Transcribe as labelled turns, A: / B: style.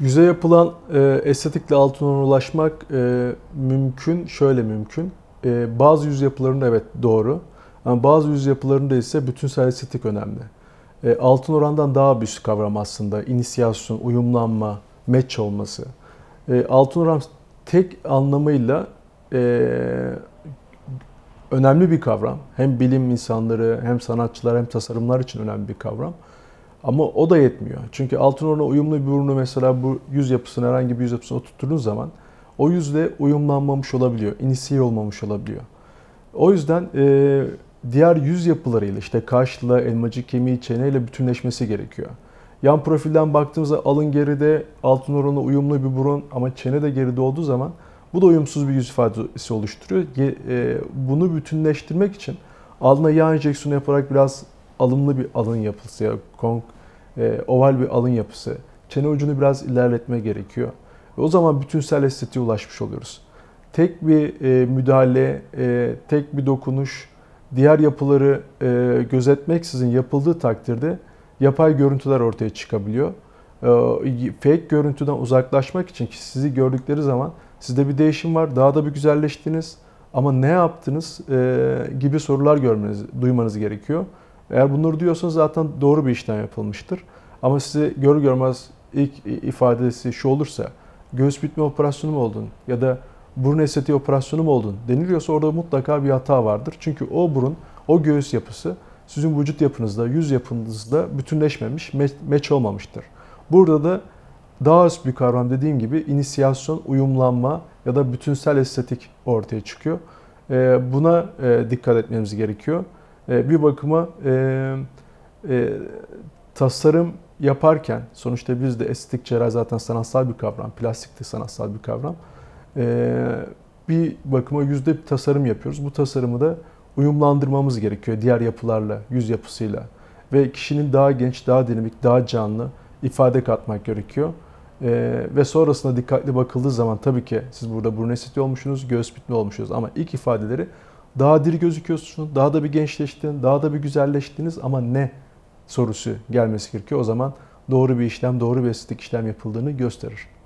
A: Yüze yapılan e, estetikle altına ulaşmak e, mümkün, şöyle mümkün. E, bazı yüz yapılarında evet doğru. Ama bazı yüz yapılarında ise bütünsel estetik önemli. E, altın orandan daha bir kavram aslında. İnisiyasyon, uyumlanma, match olması. E, altın oran tek anlamıyla e, önemli bir kavram. Hem bilim insanları, hem sanatçılar, hem tasarımlar için önemli bir kavram. Ama o da yetmiyor. Çünkü altın orana uyumlu bir ürünü mesela bu yüz yapısını herhangi bir yüz yapısını oturttuğunuz zaman o yüzle uyumlanmamış olabiliyor, inisiye olmamış olabiliyor. O yüzden e, diğer yüz yapılarıyla işte kaşla, elmacık kemiği, çeneyle bütünleşmesi gerekiyor. Yan profilden baktığımızda alın geride, altın oranı uyumlu bir burun ama çene de geride olduğu zaman bu da uyumsuz bir yüz ifadesi oluşturuyor. E, bunu bütünleştirmek için alına yağ enjeksiyonu yaparak biraz alımlı bir alın yapısı ya kong e, oval bir alın yapısı. Çene ucunu biraz ilerletme gerekiyor. ve o zaman bütünsel estetiğe ulaşmış oluyoruz. Tek bir e, müdahale, e, tek bir dokunuş diğer yapıları e, gözetmeksizin yapıldığı takdirde yapay görüntüler ortaya çıkabiliyor. E, fake görüntüden uzaklaşmak için ki sizi gördükleri zaman sizde bir değişim var, daha da bir güzelleştiniz ama ne yaptınız e, gibi sorular görmeniz, duymanız gerekiyor. Eğer bunları diyorsanız zaten doğru bir işlem yapılmıştır. Ama size gör görmez ilk ifadesi şu olursa göğüs bitme operasyonu mu oldun ya da burun estetiği operasyonu mu oldun deniliyorsa orada mutlaka bir hata vardır. Çünkü o burun, o göğüs yapısı sizin vücut yapınızda, yüz yapınızda bütünleşmemiş, meç olmamıştır. Burada da daha üst bir kavram dediğim gibi inisiyasyon, uyumlanma ya da bütünsel estetik ortaya çıkıyor. Buna dikkat etmemiz gerekiyor. Ee, bir bakıma e, e, tasarım yaparken sonuçta biz de estetik cerrahi zaten sanatsal bir kavram, plastik de sanatsal bir kavram. E, bir bakıma yüzde bir tasarım yapıyoruz. Bu tasarımı da uyumlandırmamız gerekiyor diğer yapılarla, yüz yapısıyla. Ve kişinin daha genç, daha dinamik, daha canlı ifade katmak gerekiyor. Ee, ve sonrasında dikkatli bakıldığı zaman tabii ki siz burada burun estetiği olmuşsunuz, göğüs bitme olmuşsunuz ama ilk ifadeleri daha diri gözüküyorsun, daha da bir gençleştin, daha da bir güzelleştiniz ama ne sorusu gelmesi gerekiyor. O zaman doğru bir işlem, doğru bir estetik işlem yapıldığını gösterir.